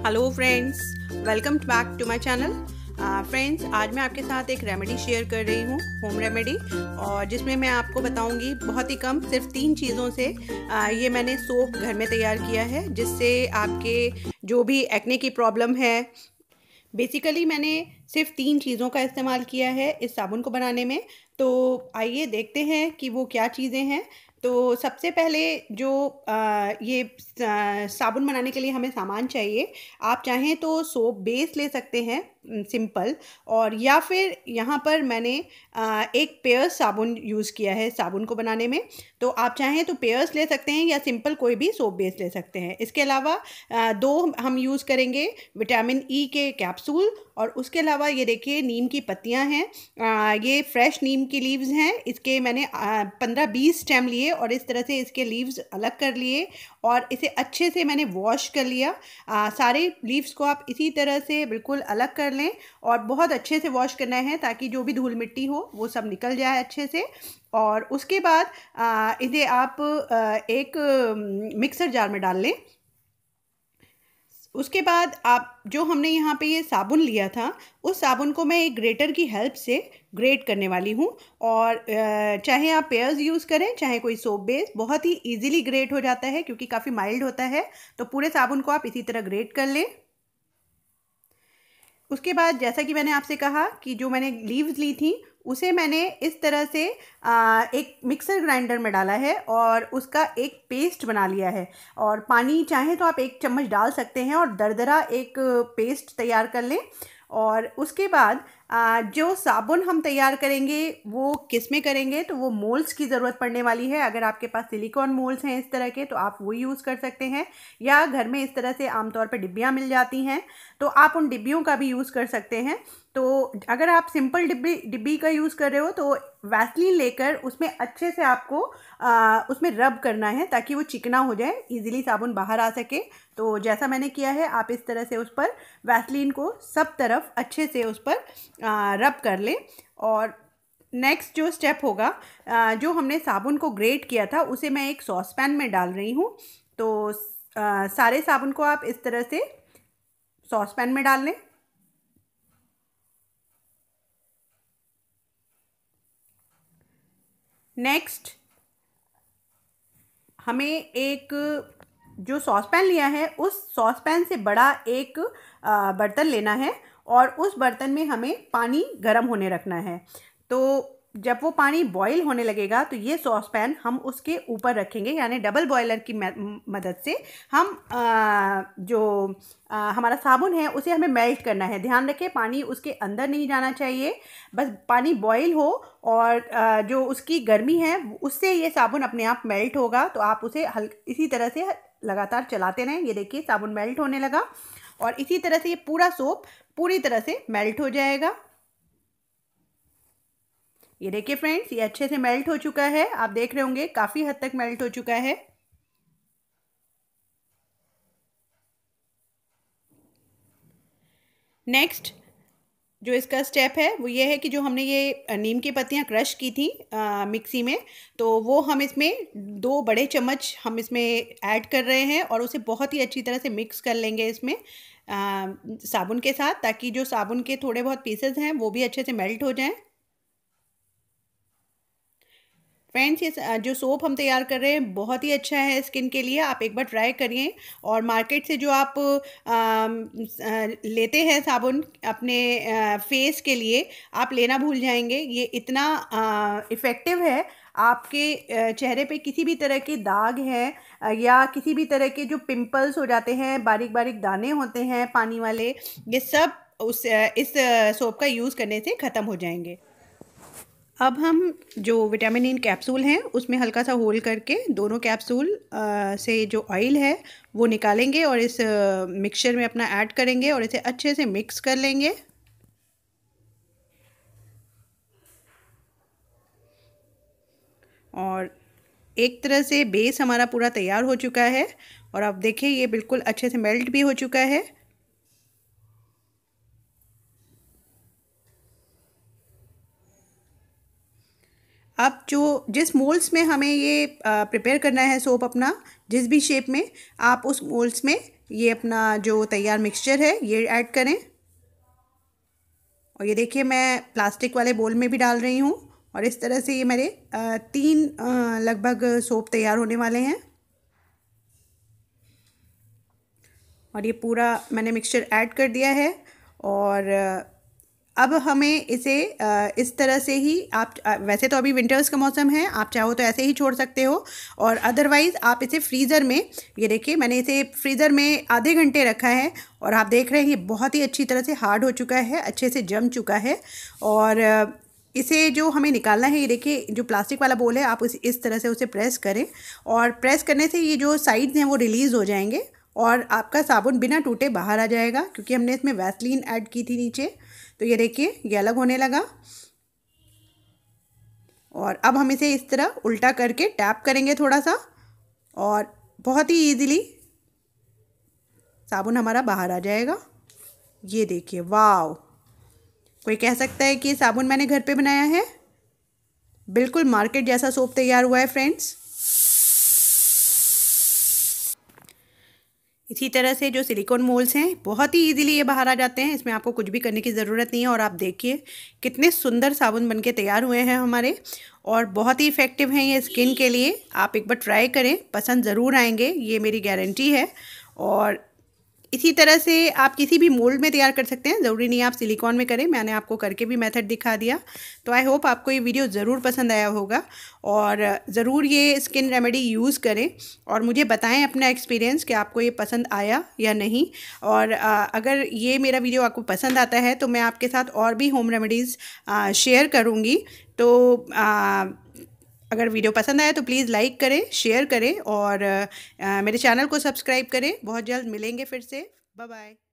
hello friends welcome back to my channel friends आज मैं आपके साथ एक रेमेडी शेयर कर रही हूँ होम रेमेडी और जिसमें मैं आपको बताऊँगी बहुत ही कम सिर्फ तीन चीज़ों से आ, uh, ये मैंने सोप घर में तैयार किया है जिससे आपके जो भी एक्ने की प्रॉब्लम है बेसिकली मैंने सिर्फ तीन चीज़ों का इस्तेमाल किया है इस साबुन को बनाने में तो आइए देखते हैं कि वो क्या चीज़ें हैं तो सबसे पहले जो आ, ये साबुन बनाने के लिए हमें सामान चाहिए आप चाहें तो सोप बेस ले सकते हैं सिंपल और या फिर यहाँ पर मैंने एक पेयर्स साबुन यूज़ किया है साबुन को बनाने में तो आप चाहें तो पेयर्स ले सकते हैं या सिंपल कोई भी सोप बेस ले सकते हैं इसके अलावा दो हम यूज़ करेंगे विटामिन ई के कैप्सूल और उसके अलावा ये देखिए नीम की पत्तियाँ हैं ये फ्रेश नीम की लीव्स हैं इसके मैंने पंद्रह बीस स्टेम लिए और इस तरह से इसके लीव्स अलग कर लिए और इसे अच्छे से मैंने वॉश कर लिया सारे लीव्स को आप इसी तरह से बिल्कुल अलग कर कर लें और बहुत अच्छे से वॉश करना है ताकि जो भी धूल मिट्टी हो वो सब निकल जाए अच्छे से और उसके बाद इसे आप एक मिक्सर जार में डाल लें उसके बाद आप जो हमने यहाँ पे ये साबुन लिया था उस साबुन को मैं एक ग्रेटर की हेल्प से ग्रेट करने वाली हूँ और चाहे आप पेयर्स यूज़ करें चाहे कोई सोप बेस बहुत ही इजीली ग्रेट हो जाता है क्योंकि काफ़ी माइल्ड होता है तो पूरे साबुन को आप इसी तरह ग्रेट कर लें उसके बाद जैसा कि मैंने आपसे कहा कि जो मैंने लीव्स ली थी उसे मैंने इस तरह से एक मिक्सर ग्राइंडर में डाला है और उसका एक पेस्ट बना लिया है और पानी चाहे तो आप एक चम्मच डाल सकते हैं और दरदरा एक पेस्ट तैयार कर लें और उसके बाद जो साबुन हम तैयार करेंगे वो किस में करेंगे तो वो मोल्ड्स की ज़रूरत पड़ने वाली है अगर आपके पास सिलिकॉन मोल्ड्स हैं इस तरह के तो आप वो यूज़ कर सकते हैं या घर में इस तरह से आमतौर पर डिब्बियाँ मिल जाती हैं तो आप उन डिब्बियों का भी यूज़ कर सकते हैं तो अगर आप सिंपल डिब्बी डिब्बी का यूज़ कर रहे हो तो वैसलीन लेकर उसमें अच्छे से आपको आ, उसमें रब करना है ताकि वो चिकना हो जाए इजीली साबुन बाहर आ सके तो जैसा मैंने किया है आप इस तरह से उस पर वैसलीन को सब तरफ अच्छे से उस पर रब कर लें और नेक्स्ट जो स्टेप होगा जो हमने साबुन को ग्रेट किया था उसे मैं एक सॉस पैन में डाल रही हूँ तो सारे साबुन को आप इस तरह से सॉस पैन में डाल लें नेक्स्ट हमें एक जो सॉस पैन लिया है उस सॉस पैन से बड़ा एक बर्तन लेना है और उस बर्तन में हमें पानी गर्म होने रखना है तो जब वो पानी बॉईल होने लगेगा तो ये सॉस पैन हम उसके ऊपर रखेंगे यानी डबल बॉयलर की मदद से हम आ, जो आ, हमारा साबुन है उसे हमें मेल्ट करना है ध्यान रखें पानी उसके अंदर नहीं जाना चाहिए बस पानी बॉईल हो और आ, जो उसकी गर्मी है उससे ये साबुन अपने आप मेल्ट होगा तो आप उसे हल इसी तरह से लगातार चलाते रहें ये देखिए साबुन मेल्ट होने लगा और इसी तरह से ये पूरा सोप पूरी तरह से मेल्ट हो जाएगा ये देखिए फ्रेंड्स ये अच्छे से मेल्ट हो चुका है आप देख रहे होंगे काफ़ी हद तक मेल्ट हो चुका है नेक्स्ट जो इसका स्टेप है वो ये है कि जो हमने ये नीम की पत्तियाँ क्रश की थी आ, मिक्सी में तो वो हम इसमें दो बड़े चम्मच हम इसमें ऐड कर रहे हैं और उसे बहुत ही अच्छी तरह से मिक्स कर लेंगे इसमें आ, साबुन के साथ ताकि जो साबुन के थोड़े बहुत पीसेज हैं वो भी अच्छे से मेल्ट हो जाएँ फ्रेंड्स ये जो सोप हम तैयार कर रहे हैं बहुत ही अच्छा है स्किन के लिए आप एक बार ट्राई करिए और मार्केट से जो आप आ, आ, लेते हैं साबुन अपने आ, फेस के लिए आप लेना भूल जाएंगे ये इतना इफ़ेक्टिव है आपके चेहरे पे किसी भी तरह के दाग हैं या किसी भी तरह के जो पिंपल्स हो जाते हैं बारीक बारीक दाने होते हैं पानी वाले ये सब उस इस सोप का यूज़ करने से ख़त्म हो जाएंगे अब हम जो विटामिन इन कैप्सूल हैं उसमें हल्का सा होल करके दोनों कैप्सूल से जो ऑयल है वो निकालेंगे और इस मिक्सचर में अपना ऐड करेंगे और इसे अच्छे से मिक्स कर लेंगे और एक तरह से बेस हमारा पूरा तैयार हो चुका है और आप देखिए ये बिल्कुल अच्छे से मेल्ट भी हो चुका है अब जो जिस मोल्स में हमें ये प्रिपेयर करना है सोप अपना जिस भी शेप में आप उस मोल्स में ये अपना जो तैयार मिक्सचर है ये ऐड करें और ये देखिए मैं प्लास्टिक वाले बोल में भी डाल रही हूँ और इस तरह से ये मेरे तीन लगभग सोप तैयार होने वाले हैं और ये पूरा मैंने मिक्सचर ऐड कर दिया है और अब हमें इसे इस तरह से ही आप वैसे तो अभी विंटर्स का मौसम है आप चाहो तो ऐसे ही छोड़ सकते हो और अदरवाइज़ आप इसे फ्रीज़र में ये देखिए मैंने इसे फ्रीज़र में आधे घंटे रखा है और आप देख रहे हैं ये बहुत ही अच्छी तरह से हार्ड हो चुका है अच्छे से जम चुका है और इसे जो हमें निकालना है ये देखिए जो प्लास्टिक वाला बोल है आप उस इस तरह से उसे प्रेस करें और प्रेस करने से ये जो साइड्स हैं वो रिलीज़ हो जाएंगे और आपका साबुन बिना टूटे बाहर आ जाएगा क्योंकि हमने इसमें वैसलीन ऐड की थी नीचे तो ये देखिए ये अलग होने लगा और अब हम इसे इस तरह उल्टा करके टैप करेंगे थोड़ा सा और बहुत ही इजीली साबुन हमारा बाहर आ जाएगा ये देखिए वाव कोई कह सकता है कि साबुन मैंने घर पे बनाया है बिल्कुल मार्केट जैसा सोप तैयार हुआ है फ्रेंड्स इसी तरह से जो सिलिकॉन मोल्स हैं बहुत ही इजीली ये बाहर आ जाते हैं इसमें आपको कुछ भी करने की ज़रूरत नहीं है और आप देखिए कितने सुंदर साबुन बन के तैयार हुए हैं हमारे और बहुत ही इफ़ेक्टिव हैं ये स्किन के लिए आप एक बार ट्राई करें पसंद ज़रूर आएंगे ये मेरी गारंटी है और इसी तरह से आप किसी भी मोल्ड में तैयार कर सकते हैं ज़रूरी नहीं आप सिलिकॉन में करें मैंने आपको करके भी मेथड दिखा दिया तो आई होप आपको ये वीडियो ज़रूर पसंद आया होगा और ज़रूर ये स्किन रेमेडी यूज़ करें और मुझे बताएं अपना एक्सपीरियंस कि आपको ये पसंद आया या नहीं और अगर ये मेरा वीडियो आपको पसंद आता है तो मैं आपके साथ और भी होम रेमेडीज़ शेयर करूँगी तो अगर वीडियो पसंद आया तो प्लीज़ लाइक करें शेयर करें और आ, मेरे चैनल को सब्सक्राइब करें बहुत जल्द मिलेंगे फिर से बाय बाय